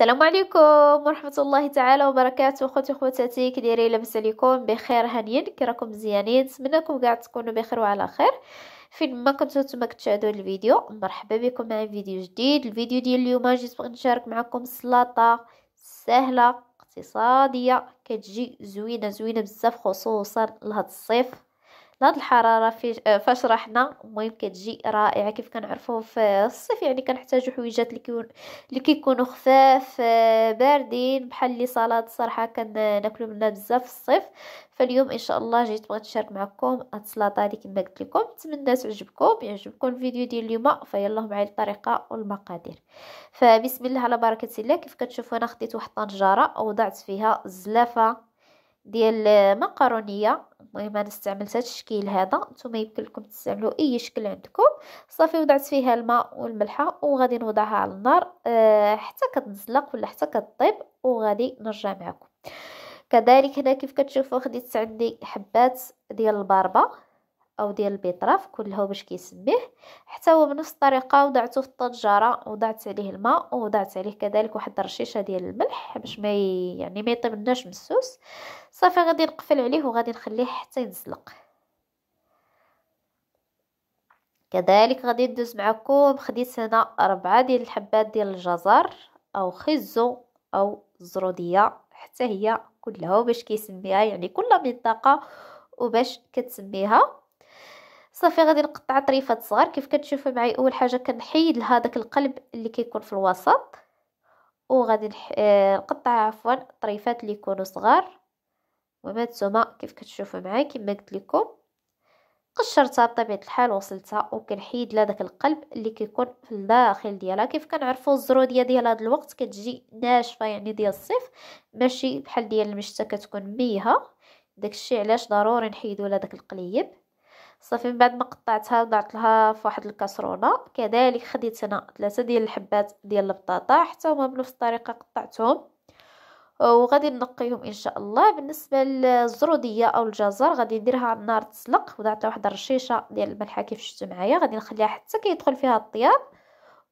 السلام عليكم ورحمه الله تعالى وبركاته خوتي خواتاتي كي دايرين لاباس عليكم بخير هانيين كي راكم مزيانين نتمنىكم كاع تكونوا بخير وعلى خير فين ما كنتو نتوما كتشاهدوا الفيديو مرحبا بكم مع فيديو جديد الفيديو ديال اليوم جيت بغيت نشارك معكم سلطه سهله اقتصاديه كتجي زوينه زوينه بزاف خصوصا لهاد الصيف لهاد الحراره آه، فاش رحنا المهم كتجي رائعه كيف كنعرفوا في الصيف يعني كنحتاجوا حويجات اللي كيكونوا خفاف آه، باردين بحال لي سلطه صراحه كناكلوا منها بزاف في الصيف فاليوم ان شاء الله جيت بغيت نشارك معكم السلطه هذه كما قلت لكم نتمنى تعجبكم يعجبكم الفيديو ديال اليوم فيلا معايا الطريقه والمقادير فبسم الله على بركه الله كيف كتشوفوا انا خديت واحد الطنجره وضعت فيها الزلافه ديال المقرونيه المهم انا استعملت هذا الشكل هذا نتوما يمكن لكم تستعملوا اي شكل عندكم صافي وضعت فيها الماء والملحه وغادي نوضعها على النار أه حتى كتزلق ولا حتى كطيب وغادي نرجع معكم كذلك هنا كيف كتشوفوا خديت عندي حبات ديال الباربه او ديال البطراف كلها باش كيسبيه حتى هو بنفس الطريقه وضعته في الطنجره وضعت عليه الماء وضعت عليه كذلك واحد الرشيشه ديال الملح باش ما يعني ما يطيبناش مسوس صافي غادي نقفل عليه وغادي نخليه حتى ينزلق كذلك غادي ندوز معكم خديت هنا أربعة ديال الحبات ديال الجزر او خزو او زروديه حتى هي كلها باش كيسميها يعني كل منطقه وباش كتسميها صافي غادي نقطع طريفات صغار كيف كتشوفوا معايا اول حاجه كنحيد لهذاك القلب اللي كيكون في الوسط وغادي نح... آه، نقطع عفوا طريفات اللي يكونوا صغار وما نتوما كيف كتشوفوا معايا كما قلت لكم قشرتها بطبيعه الحال وصلتها وكنحيد لهذاك القلب اللي كيكون في الداخل ديالها كيف كنعرفوا الزروديه ديال هذا الوقت كتجي ناشفه يعني ديال الصيف ماشي بحال ديال المشته كتكون ميها داكشي علاش ضروري نحيدوا لهذاك القليب صافي من بعد ما قطعتها وضعت لها في واحد الكاسرونه كذلك خديت هنا ثلاثه ديال الحبات ديال البطاطا حتى هما بنفس الطريقه قطعتهم وغادي نقيهم ان شاء الله بالنسبه للزروديه او الجزر غادي نديرها على النار تسلق وضعت واحد الرشيشه ديال الملحه كيف شفتوا معايا غادي نخليها حتى كيدخل فيها الطياب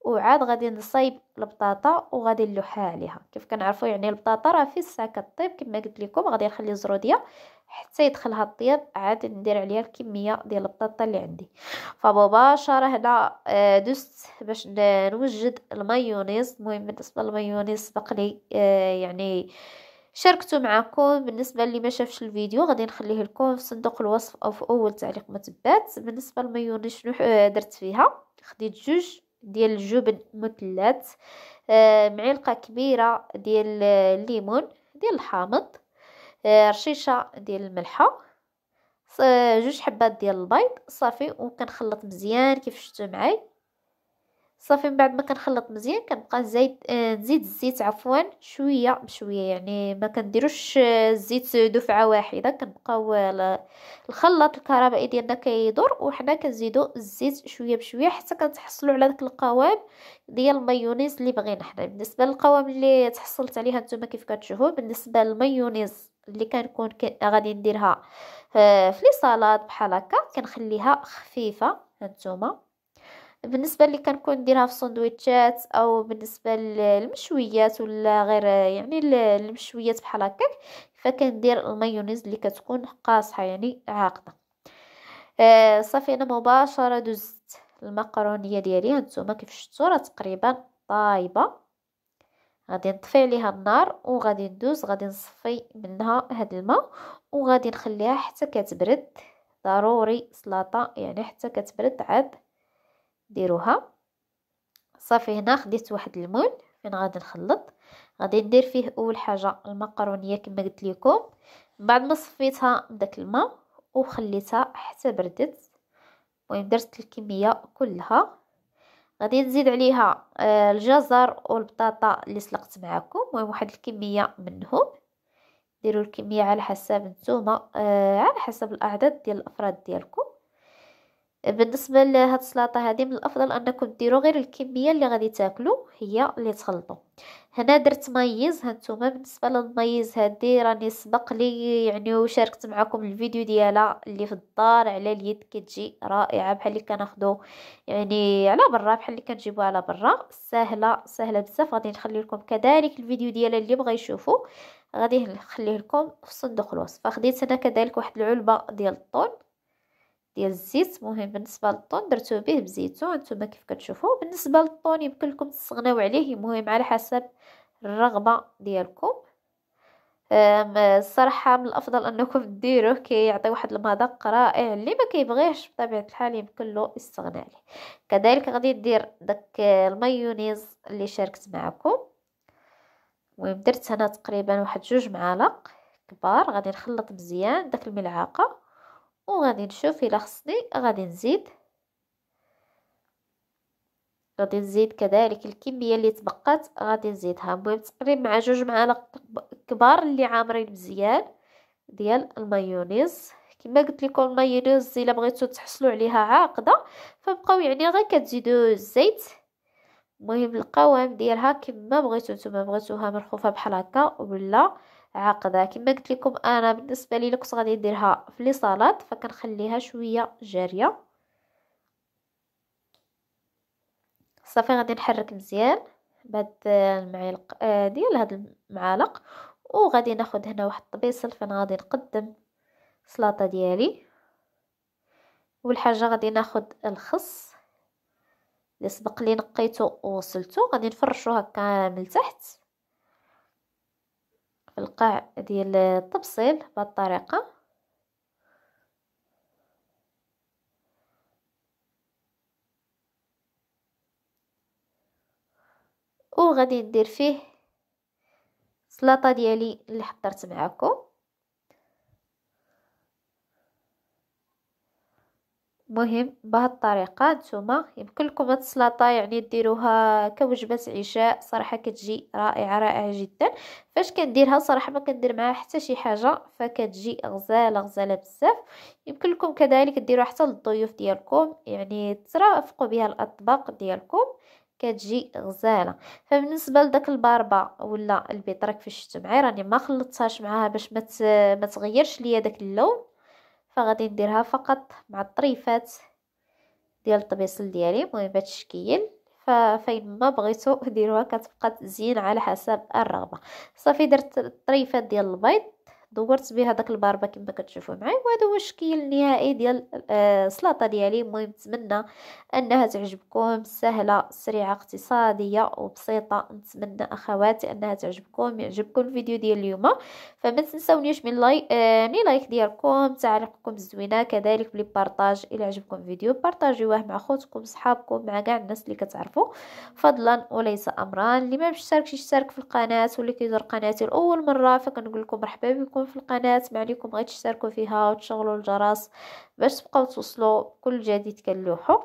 وعاد غادي نصايب البطاطا وغادي نلوحها عليها كيف كنعرفوا يعني البطاطا راه في الساعه كطيب كما قلت لكم غادي نخلي الزروديه حتى يدخلها الطياب عاد ندير عليها الكميه ديال البطاطا اللي عندي فمباشره هنا آه، دست باش نوجد المايونيز المهم بالنسبه للمايونيز سبق لي آه، يعني شاركته معكم بالنسبه اللي ما شافش الفيديو غادي نخليه لكم في صندوق الوصف او في اول تعليق متبات بالنسبه للمايونيز شنو آه، درت فيها خديت جوج ديال الجبن مثلث معلقه كبيره ديال الليمون ديال الحامض آه، رشيشه ديال الملحه آه، جوج حبات ديال البيض صافي وكنخلط مزيان كيف شفتوا معاي صافي من بعد ما كنخلط مزيان كنبقى زيت آه، نزيد الزيت عفوا شويه بشويه يعني ما كنديروش الزيت دفعه واحده كنبقاو الخلاط الكهربائي ديالنا كيدور وحنا كنزيدو الزيت شويه بشويه حتى كنتحصلوا على داك القوام ديال المايونيز اللي بغينا حنا بالنسبه للقوام اللي تحصلت عليها نتوما كيف كتشوفوا بالنسبه للمايونيز اللي كنكون غادي نديرها آه، في لي صالاد بحال هكا كنخليها خفيفه هانتوما بالنسبه اللي كنكون نديرها في سندويتشات او بالنسبه للمشويات ولا غير يعني المشويات بحال هكاك فكندير المايونيز اللي كتكون قاصحه يعني عاقده آه صافي انا مباشره دوزت المقرونيه ديالي هانتوما كيف شفتوا راه تقريبا طايبه غادي نطفي عليها النار وغادي ندوز غادي نصفي منها هاد الماء وغادي نخليها حتى كتبرد ضروري سلطه يعني حتى كتبرد عاد ديروها صافي هنا خديت واحد المول فين غادي نخلط غادي ندير فيه اول حاجه المقرونيه كما قلت لكم بعد ما صفيتها داك الماء وخليتها حتى بردت المهم درت الكميه كلها غادي تزيد عليها آه، الجزر والبطاطا اللي سلقت معكم المهم واحد الكميه منهم ديروا الكميه على حسب نتوما آه، على حسب الاعداد ديال الافراد ديالكم بالنسبه لهاد السلطه هذه من الافضل انكم ديروا غير الكميه اللي غادي تاكلوا هي اللي تخلطوا هنا درت مايز هانتوما بالنسبه للمايز هذه راني سبق لي يعني وشاركت معكم الفيديو ديالها اللي في الدار على اليد كتجي رائعه بحال اللي كناخدو يعني على برا بحال اللي كنجيبوها على برا سهله سهله بزاف غادي نخلي لكم كذلك الفيديو ديالها اللي بغى يشوفو غادي نخليه لكم في صندوق الوصف فخديت انا كذلك واحد العلبه ديال الطون ديال الزيت مهم بالنسبه للطون درتو به بزيتو انتما كيف كتشوفوا بالنسبه للطون يمكن لكم تستغناو عليه مهم على حسب الرغبه ديالكم الصراحه من الافضل انكم ديروه كيعطي واحد المذاق رائع اللي ما كيبغيهش بطبيعه الحال يمكن له يستغنى عليه كذلك غادي ندير داك المايونيز اللي شاركت معكم المهم درت هنا تقريبا واحد جوج معالق كبار غادي نخلط مزيان داك الملعقه وغادي نشوف الا خصني غادي نزيد غادي نزيد كذلك الكميه اللي تبقات غادي نزيدها المهم تقريبا مع جوج معالق كبار اللي عامرين مزيان ديال المايونيز كما قلت لكم المايونيز الا بغيتو تحصلوا عليها عاقده فبقاو يعني غير كتزيدوا الزيت المهم القوام ديالها كما بغيتو نتوما بغيتوها مرخوفه بحال هكا ولا عقده كما قلت لكم انا بالنسبه لي لكس غادي نديرها في لي سلطات فكنخليها شويه جاريه صافي غادي نحرك مزيان بهاد المعلق آه، ديال هاد المعالق وغادي ناخد هنا واحد الطبيصل فين غادي نقدم السلطه ديالي اول حاجه غادي ناخد الخس اللي سبق لي نقيته ووصلته غادي نفرشو هكا من تحت القاع ديال الطبسيل بهذه الطريقه وغادي ندير فيه السلطه ديالي اللي حضرت معاكم مهم الطريقه نتوما يمكن لكم هاد السلطه يعني ديروها كوجبه عشاء صراحه كتجي رائعه رائعه جدا فاش كنديرها صراحه ما كندير معها حتى شي حاجه فكتجي غزاله غزاله بزاف يمكن لكم كذلك ديروها حتى للضيوف ديالكم يعني ترافقوا بها الاطباق ديالكم كتجي غزاله فبالنسبه لداك الباربا ولا البطرك في الشتم معايا راني ما خلطتهاش معاها باش ما مت... تغيرش ليا داك اللون فغادي نديرها فقط مع الطريفات ديال الطبيصل ديالي المهم هذا الشكل فاين ما بغيتو ديروها كتبقى تزين على حسب الرغبه صافي درت الطريفات ديال البيض دورت بها داك الباربه كما كتشوفوا معايا وهذا هو الشكل النهائي ديال السلطه آه، ديالي المهم نتمنى انها تعجبكم سهله سريعه اقتصاديه وبسيطه نتمنى اخواتي انها تعجبكم يعجبكم الفيديو ديال اليوم فما تنساونيش من لايك آه من لايك ديالكم تعليقكم الزوينه كذلك بلي بارطاج الى عجبكم الفيديو بارطاجيوه مع خوتكم صحابكم مع كاع الناس اللي كتعرفوا فضلا وليس امرا اللي ما مشتركش يشترك في القناه واللي كيزور قناتي لاول مره فكنقول لكم مرحبا بكم تشتركوا في القناة ما عليكم غير تشتركوا فيها وتشغلوا الجرس باش تبقاو توصلوا كل جديد كنلوحو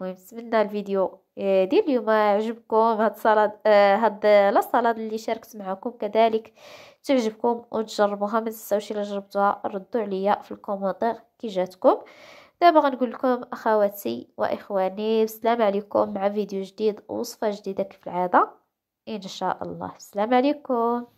المهم نتمنى الفيديو آه، ديال اليوم عجبكم هاد الصلاد آه، هاد لا اللي شاركت معكم كذلك تعجبكم وتجربوها ما تنساوش الا جربتوها ردوا عليا في الكومونتير كي جاتكم دابا غنقول لكم اخواتي واخواني السلام عليكم مع فيديو جديد ووصفه جديده كيف العاده ان شاء الله السلام عليكم